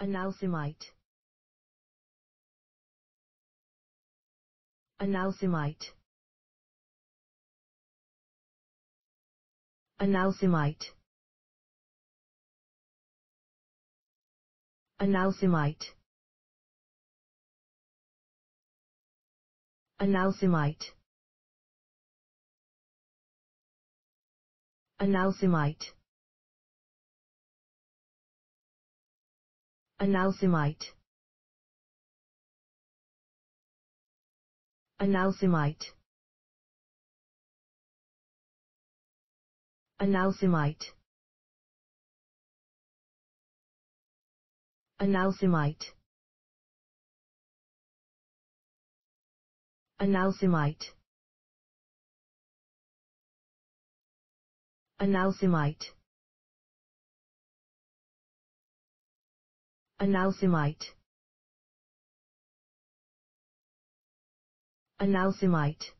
Analsemite. Analsemite. Analsemite. Analsemite. Analsemite. Analsemite. Analsemite. Analsemite. Analsemite. Analsemite. Analsemite. Analsemite. Analsemite. Analsemite.